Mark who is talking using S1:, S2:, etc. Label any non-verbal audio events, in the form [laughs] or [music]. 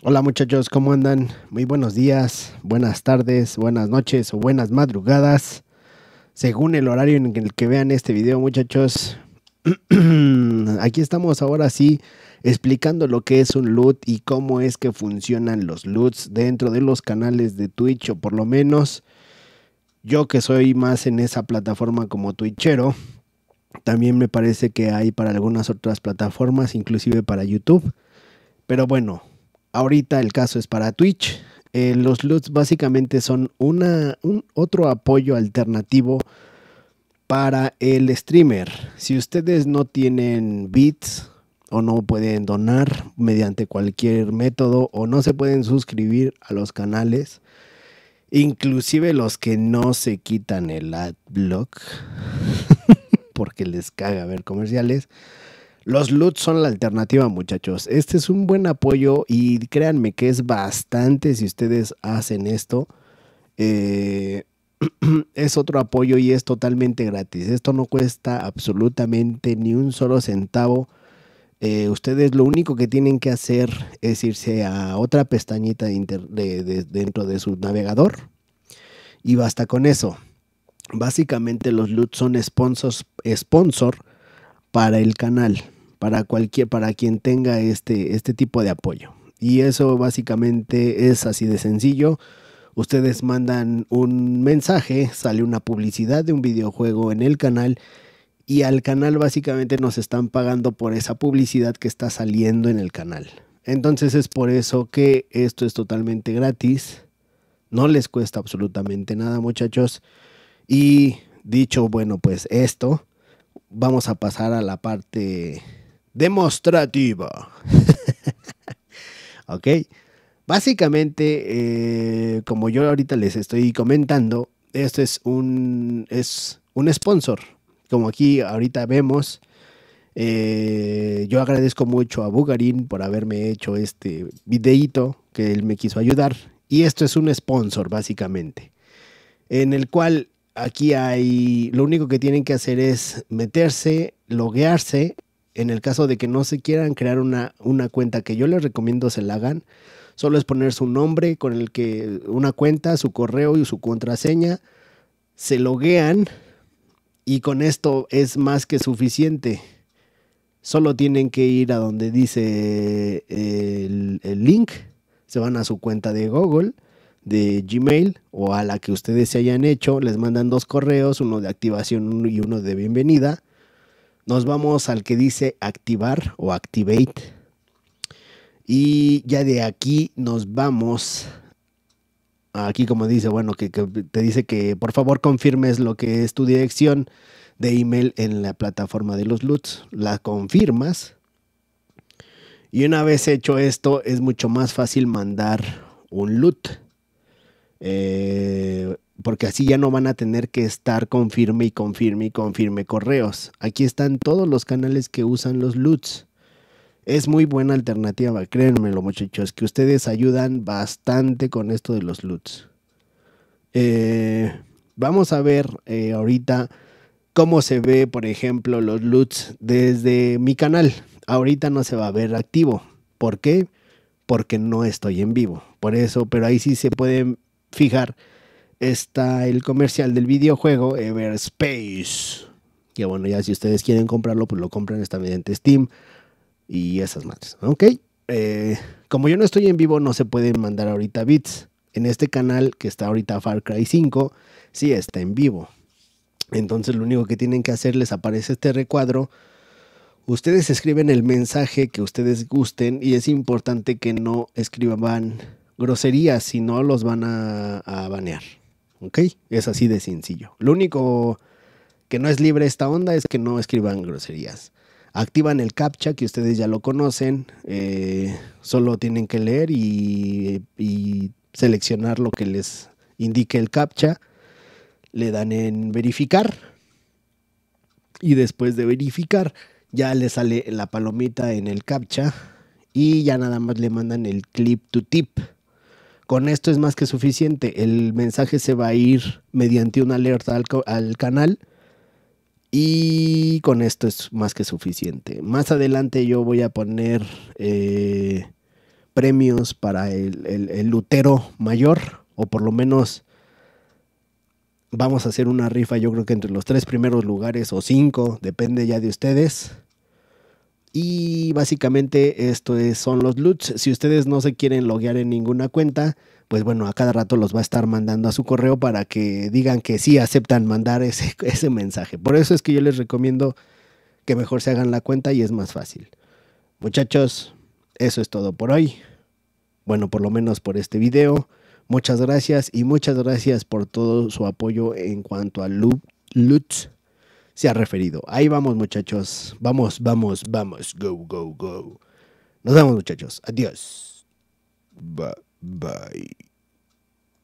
S1: Hola muchachos, ¿cómo andan? Muy buenos días, buenas tardes, buenas noches o buenas madrugadas. Según el horario en el que vean este video muchachos, [clears throat] aquí estamos ahora sí explicando lo que es un loot y cómo es que funcionan los loots dentro de los canales de Twitch o por lo menos yo que soy más en esa plataforma como Twitchero. También me parece que hay para algunas otras plataformas, inclusive para YouTube. Pero bueno, ahorita el caso es para Twitch. Eh, los LUTs básicamente son una, un otro apoyo alternativo para el streamer. Si ustedes no tienen bits o no pueden donar mediante cualquier método o no se pueden suscribir a los canales, inclusive los que no se quitan el adblock [laughs] porque les caga ver comerciales, los LUTs son la alternativa, muchachos. Este es un buen apoyo y créanme que es bastante si ustedes hacen esto. Eh, [clears throat] es otro apoyo y es totalmente gratis. Esto no cuesta absolutamente ni un solo centavo. Eh, ustedes lo único que tienen que hacer es irse a otra pestañita dentro de su navegador y basta con eso. Básicamente los LUTs son sponsors, sponsor para el canal para cualquier, para quien tenga este, este tipo de apoyo. Y eso básicamente es así de sencillo. Ustedes mandan un mensaje, sale una publicidad de un videojuego en el canal y al canal básicamente nos están pagando por esa publicidad que está saliendo en el canal. Entonces es por eso que esto es totalmente gratis. No les cuesta absolutamente nada muchachos. Y dicho, bueno, pues esto, vamos a pasar a la parte Demostrativa [laughs] ok. Básicamente, eh, como yo ahorita les estoy comentando, esto es un, es un sponsor. Como aquí ahorita vemos, eh, yo agradezco mucho a Bugarin por haberme hecho este videíto que él me quiso ayudar. Y esto es un sponsor, básicamente, en el cual aquí hay, lo único que tienen que hacer es meterse, loguearse en el caso de que no se quieran crear una, una cuenta que yo les recomiendo se la hagan, solo es poner su nombre con el que una cuenta, su correo y su contraseña, se loguean y con esto es más que suficiente. Solo tienen que ir a donde dice eh, el, el link, se van a su cuenta de Google de Gmail o a la que ustedes se hayan hecho, les mandan dos correos, uno de activación y uno de bienvenida nos vamos al que dice activar o activate. Y ya de aquí nos vamos. Aquí como dice, bueno, que, te dice que por favor confirmes lo que es tu dirección de email en la plataforma de los LUTs. La confirmas. Y una vez hecho esto, es mucho más fácil mandar un loot Eh, porque así ya no van a tener que estar con firme y confirme y confirme correos. Aquí están todos los canales que usan los LUTs. Es muy buena alternativa, créanmelo muchachos, que ustedes ayudan bastante con esto de los LUTs. Eh, vamos a ver eh, ahorita cómo se ve, por ejemplo, los LUTs desde mi canal. Ahorita no se va a ver activo. ¿Por qué? Porque no estoy en vivo. Por eso, pero ahí sí se pueden fijar está el comercial del videojuego Everspace. Que bueno, ya si ustedes quieren comprarlo, pues lo compran, está mediante Steam y esas madres. Ok. Eh, como yo no estoy en vivo, no se pueden mandar ahorita bits. En este canal que está ahorita Far Cry 5, sí está en vivo. Entonces lo único que tienen que hacer les aparece este recuadro. Ustedes escriben el mensaje que ustedes gusten y es importante que no escriban groserías, si no los van a banear. ¿ok? Es así de sencillo. Lo único que no es libre esta onda es que no escriban groserías. Activan el captcha, que ustedes ya lo conocen, eh, solo tienen que leer y, y seleccionar lo que les indique el captcha, le dan en verificar y después de verificar ya le sale la palomita en el captcha y ya nada más le mandan el clip to tip. Con esto es más que suficiente. El mensaje se va a ir mediante una alerta al, canal. Y con esto es más que suficiente. Más adelante yo voy a poner eh, premios para el, el, Lutero mayor. O por lo menos vamos a hacer una rifa yo creo que entre los tres primeros lugares o cinco. Depende ya de ustedes. Y básicamente esto son los LUTs. Si ustedes no se quieren loguear en ninguna cuenta, pues bueno, a cada rato los va a estar mandando a su correo para que digan que sí aceptan mandar ese, [laughs] ese mensaje. Por eso es que yo les recomiendo que mejor se hagan la cuenta y es más fácil. Muchachos, eso es todo por hoy. Bueno, por lo menos por este video. Muchas gracias y muchas gracias por todo su apoyo en cuanto a LUTs se ha referido. Ahí vamos muchachos, vamos, vamos, vamos, go, go, go. Nos vemos muchachos, adiós. Bye, bye.